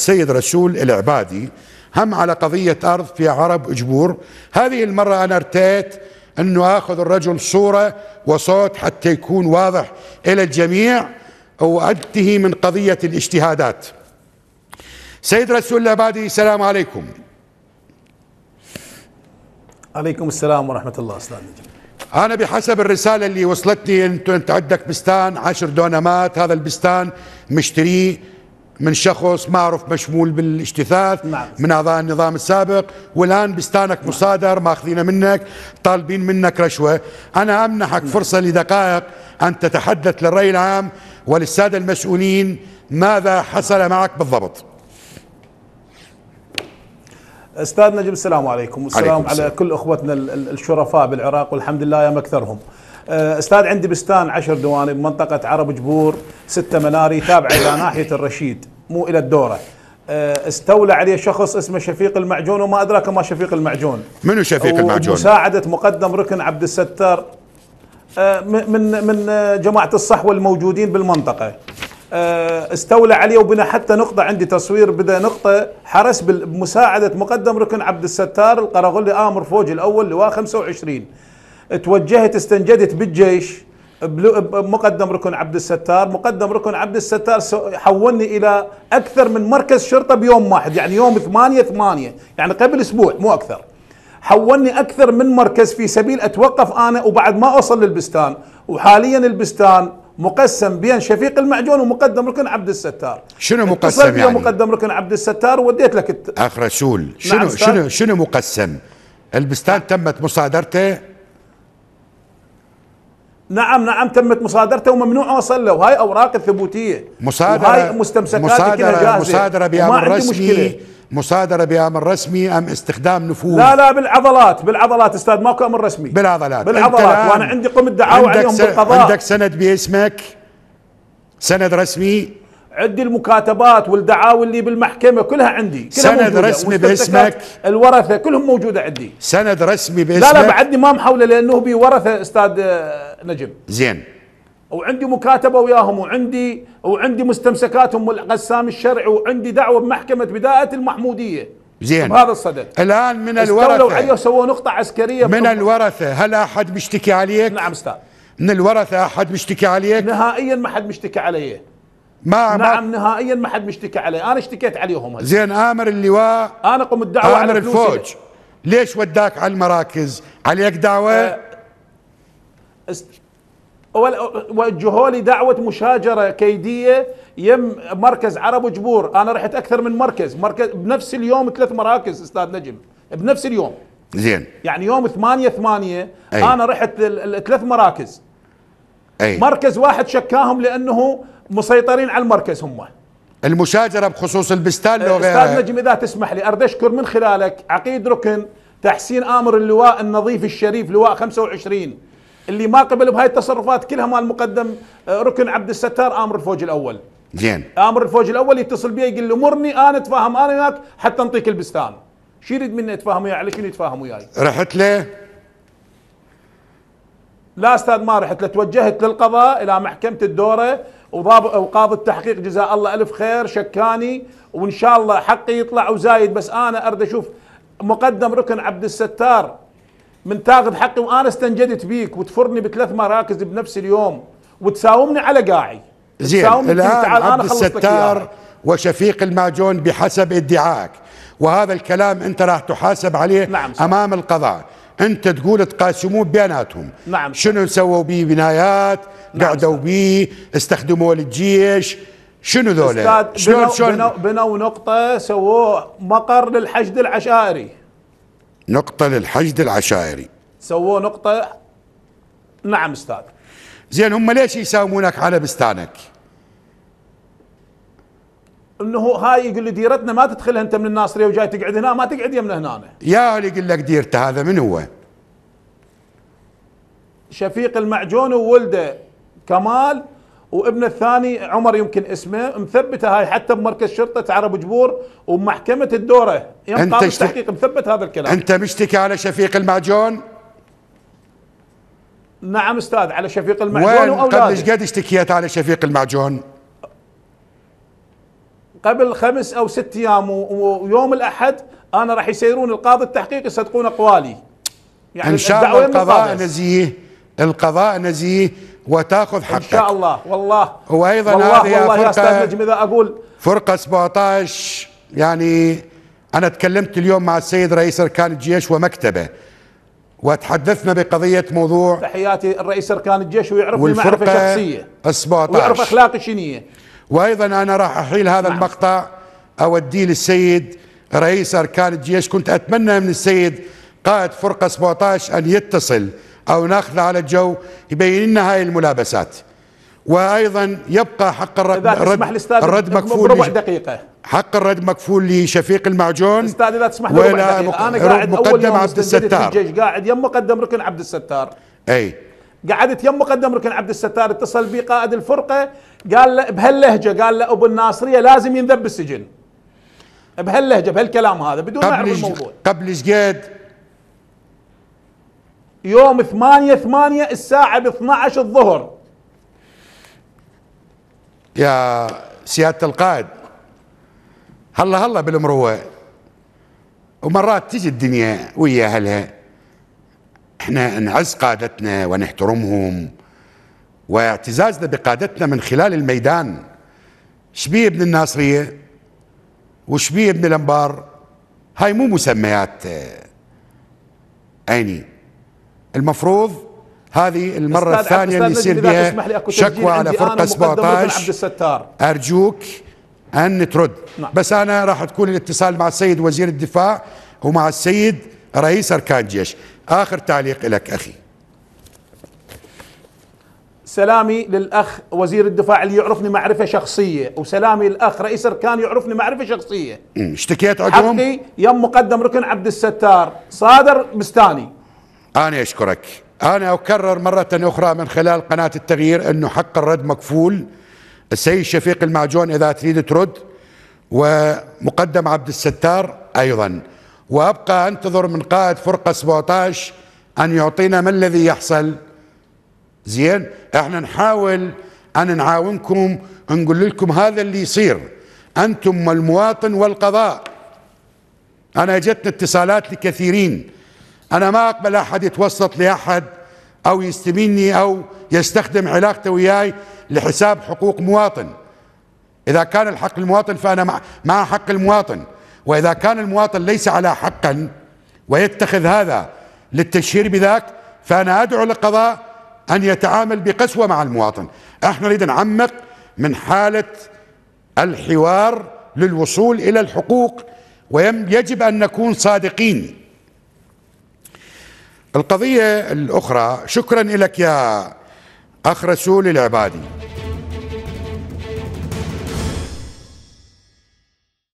السيد رسول العبادي هم على قضية أرض فيها عرب أجبور هذه المرة أنا ارتيت أنه أخذ الرجل صورة وصوت حتى يكون واضح إلى الجميع وأنتهي من قضية الاجتهادات سيد رسول العبادي السلام عليكم عليكم السلام ورحمة الله أستاذ نجم أنا بحسب الرسالة اللي وصلتني أنت, أنت عندك بستان عشر دونمات هذا البستان مشتريه من شخص معروف مشمول بالاجتثاث نعم. من اعضاء النظام السابق والان بستانك نعم. مصادر ماخذينه منك طالبين منك رشوه انا امنحك نعم. فرصه لدقائق ان تتحدث للراي العام وللساده المسؤولين ماذا حصل معك بالضبط استاذ نجم السلام عليكم والسلام عليكم على كل اخوتنا الشرفاء بالعراق والحمد لله يا مكثرهم أه، استاذ عندي بستان عشر دواني بمنطقه عرب جبور سته مناري تابعه الى ناحيه الرشيد مو الى الدوره آه، استولى عليه شخص اسمه شفيق المعجون وما ادراك ما شفيق المعجون منو شفيق المعجون مساعده مقدم ركن عبد الستار آه، من من آه، جماعه الصحوه الموجودين بالمنطقه استولى عليه وبنى حتى نقطة عندي تصوير بدا نقطة حرس بمساعدة مقدم ركن عبد الستار القرغلي آمر فوج الأول لواء 25 توجهت استنجدت بالجيش مقدم ركن عبد الستار مقدم ركن عبد الستار حولني الى اكثر من مركز شرطه بيوم واحد يعني يوم 8 8 يعني قبل اسبوع مو اكثر حولني اكثر من مركز في سبيل اتوقف انا وبعد ما اوصل للبستان وحاليا البستان مقسم بين شفيق المعجون ومقدم ركن عبد الستار شنو مقسم يعني مقدم ركن عبد الستار وديت لك الت... اخ رسول شنو شنو شنو مقسم البستان تمت مصادرته نعم نعم تمت مصادرته وممنوع اوصل له وهاي اوراق الثبوتيه مصادره وهاي مستمسكات مصادره جاهزة مصادره بامر رسمي مشكلة. مصادره بامر رسمي ام استخدام نفوذ لا لا بالعضلات بالعضلات استاذ ماكو امر رسمي بالعضلات بالعضلات وانا عندي قم الدعاوى عليهم بالقضاء عندك سند باسمك سند رسمي عندي المكاتبات والدعاوي اللي بالمحكمه كلها عندي كلها سند موجودة. رسمي باسمك الورثه كلهم موجوده عندي سند رسمي باسمك لا لا بعدني ما محوله لانه بي ورثه استاذ آه، نجم زين وعندي مكاتبه وياهم وعندي وعندي مستمسكاتهم والقسام الشرعي وعندي دعوه بمحكمه بدايه المحموديه زين بهذا الصدد الان من الورثه استولوا عليه وسووا نقطه عسكريه من الورثه هل احد بيشتكي عليك؟ نعم استاذ من الورثه احد بيشتكي عليك؟ نهائيا ما حد بيشتكي عليه ما نعم ما نهائيا ما حد مشتكى عليه انا اشتكيت عليهم هل. زين امر اللواء انا قمت دعوه امر الفوج ليش وداك على المراكز عليك دعوه أه است... وجهوا لي دعوه مشاجره كيديه يم مركز عرب وجبور انا رحت اكثر من مركز مركز بنفس اليوم ثلاث مراكز استاذ نجم بنفس اليوم زين يعني يوم 8 8 أي. انا رحت ثلاث مراكز أي. مركز واحد شكاهم لانه مسيطرين على المركز هم المشاجره بخصوص البستان لو إيه، غيره استاذ نجم اذا تسمح لي اريد اشكر من خلالك عقيد ركن تحسين امر اللواء النظيف الشريف لواء 25 اللي ما قبل بهاي التصرفات كلها مال مقدم إيه، ركن عبد الستار امر الفوج الاول زين امر الفوج الاول يتصل بي يقول له مرني انا آه، اتفاهم انا آه، وياك حتى نعطيك البستان شو يريد مني اتفاهم وياي على شنو يتفاهم وياي رحت له لا استاذ ما رحت لتوجهت للقضاء الى محكمه الدوره وقاضي التحقيق جزاه الله الف خير شكاني وان شاء الله حقي يطلع وزايد بس انا ارد اشوف مقدم ركن عبد الستار من تاخذ حقي وانا استنجدت بيك وتفرني بثلاث مراكز بنفس اليوم وتساومني على قاعي زين الان تعال عبد الستار وشفيق الماجون بحسب ادعائك وهذا الكلام انت راح تحاسب عليه نعم امام القضاء انت تقول تقاسمون بيناتهم نعم شنو سووا به بنايات نعم قعدوا به استخدموه للجيش شنو ذولا شلون شلون بنوا, بنوا نقطه سووا مقر للحشد العشائري نقطه للحشد العشائري سووا نقطه نعم استاذ زين هم ليش يساومونك على بستانك انه هاي يقول لي ديرتنا ما تدخلها انت من الناصريه وجاي تقعد هنا ما تقعد يمنا هنا أنا. يا اللي يقول لك ديرته هذا من هو؟ شفيق المعجون وولده كمال وابنه الثاني عمر يمكن اسمه مثبته هاي حتى بمركز شرطه عرب جبور ومحكمه الدوره انت التحقيق مثبت هذا الكلام انت مشتكي على شفيق المعجون؟ نعم استاذ على شفيق المعجون واولاده وين قد قد اشتكيت على شفيق المعجون؟ قبل خمس او ست ايام ويوم الاحد انا راح يسيرون القاضي التحقيق يصدقون اقوالي يعني ان شاء الله القضاء نزيه القضاء نزيه وتاخذ حقك ان شاء الله والله وايضا والله هذه والله يا استاذ نجم اذا اقول فرقه 17 يعني انا تكلمت اليوم مع السيد رئيس اركان الجيش ومكتبه وتحدثنا بقضية موضوع تحياتي الرئيس أركان الجيش ويعرفني معرفة شخصية 17 ويعرف أخلاقي شنية وأيضا أنا راح أحيل هذا نعم. المقطع أوديه للسيد رئيس أركان الجيش كنت أتمنى من السيد قائد فرقة 17 أن يتصل أو ناخذه على الجو يبين لنا هاي الملابسات وأيضا يبقى حق الرد, الرد, الرد مكفول ربع دقيقة حق الرد مكفول لشفيق المعجون استاذ اذا تسمح لي ربع دقيقه انا قاعد اول يوم عبد الستار الجيش قاعد يم مقدم ركن عبد الستار اي قعدت يم مقدم ركن عبد الستار اتصل بي قائد الفرقه قال له بهاللهجه قال له ابو الناصريه لازم ينذب بالسجن بهاللهجه بهالكلام هذا بدون ما يعرف الموضوع قبل شقد يوم 8 8 الساعه ب 12 الظهر يا سياده القائد هلا هلا بالمروه ومرات تجي الدنيا ويا اهلها احنا نعز قادتنا ونحترمهم واعتزازنا بقادتنا من خلال الميدان شبيه ابن الناصرية وشبيه ابن الانبار هاي مو مسميات عيني المفروض هذه المرة الثانية اللي يصير بها شكوى على فرقة 17 أرجوك أن ترد نعم. بس أنا راح تكون الاتصال مع السيد وزير الدفاع ومع السيد رئيس أركان جيش آخر تعليق لك أخي سلامي للاخ وزير الدفاع اللي يعرفني معرفه شخصيه وسلامي للاخ رئيس اركان يعرفني معرفه شخصيه اشتكيت عندهم حقي يم مقدم ركن عبد الستار صادر بستاني انا اشكرك انا اكرر مره اخرى من خلال قناه التغيير انه حق الرد مكفول السيد شفيق المعجون اذا تريد ترد ومقدم عبد الستار ايضا وابقى انتظر من قائد فرقه 17 ان يعطينا ما الذي يحصل زين احنا نحاول ان نعاونكم نقول لكم هذا اللي يصير انتم المواطن والقضاء انا جتني اتصالات لكثيرين انا ما اقبل احد يتوسط لاحد او يستميني او يستخدم علاقته وياي لحساب حقوق مواطن اذا كان الحق المواطن فانا مع, مع حق المواطن واذا كان المواطن ليس على حقا ويتخذ هذا للتشهير بذاك فانا ادعو للقضاء أن يتعامل بقسوة مع المواطن احنا نريد نعمق من حالة الحوار للوصول إلى الحقوق ويجب أن نكون صادقين القضية الأخرى شكرا لك يا أخ رسول العبادي